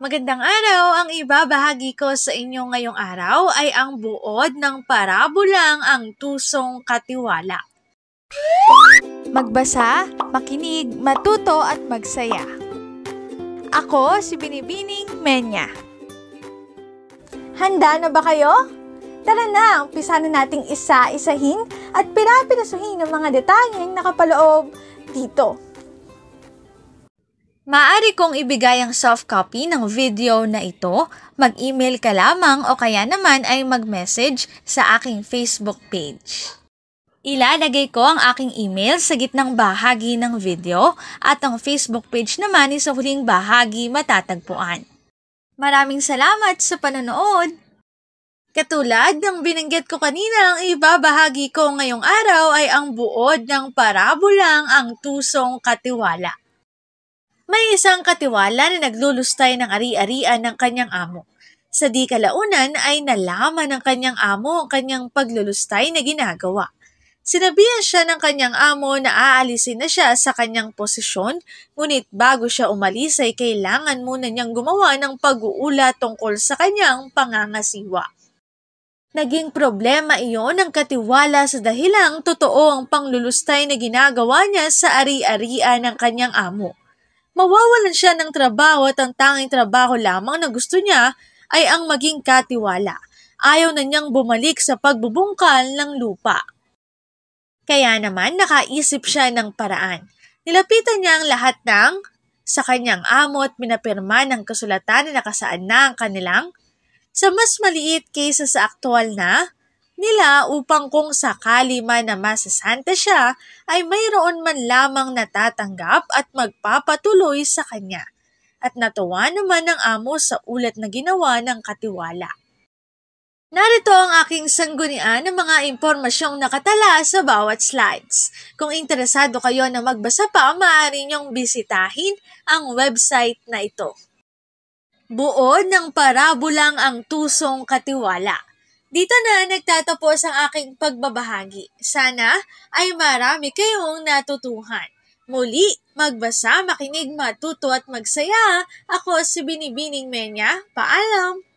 Magandang araw! Ang ibabahagi ko sa inyo ngayong araw ay ang buod ng parabolang ang tusong katiwala. Magbasa, makinig, matuto at magsaya. Ako si Binibining Menya. Handa na ba kayo? Tara na, umpisa na nating isa-isahin at pirapirasuhin ang mga detalyeng nakapaloob dito. Maaari kong ibigay ang soft copy ng video na ito, mag-email ka lamang o kaya naman ay mag-message sa aking Facebook page. Ilalagay ko ang aking email sa gitnang bahagi ng video at ang Facebook page naman ay sa huling bahagi matatagpuan. Maraming salamat sa panonood! Katulad ng binanggit ko kanina, ang ibabahagi ko ngayong araw ay ang buod ng parabolang ang tusong katiwala may isang katiwala na naglulustay ng ari-arian ng kanyang amo. Sa di kalaunan ay nalaman ng kanyang amo ang kanyang paglulustay na ginagawa. Sinabihan siya ng kanyang amo na aalisin na siya sa kanyang posisyon, ngunit bago siya umalis ay kailangan muna niyang gumawa ng pag-uula tungkol sa kanyang pangangasiwa. Naging problema iyon ng katiwala sa dahilang totoo ang panglulustay na ginagawa niya sa ari-arian ng kanyang amo mawawalan siya ng trabaho at ang tanging trabaho lamang na gusto niya ay ang maging katiwala. Ayaw na niyang bumalik sa pagbubungkal ng lupa. Kaya naman nakaisip siya ng paraan. Nilapitan niya ang lahat ng sa kanyang amo at minapirma ng kasulatan na nakasaad na ang kanilang sa mas maliit kaysa sa aktual na nila upang kung sakali man na masasanta siya ay mayroon man lamang natatanggap at magpapatuloy sa kanya. At natuwa naman ang amo sa ulat na ginawa ng katiwala. Narito ang aking sanggunian ng mga impormasyong nakatala sa bawat slides. Kung interesado kayo na magbasa pa, maaari niyong bisitahin ang website na ito. Buo ng parabolang ang tusong katiwala. Dito na nagtatapos ang aking pagbabahagi. Sana ay marami kayong natutuhan. Muli, magbasa, makinig, matuto at magsaya. Ako si Binibining Menya. Paalam!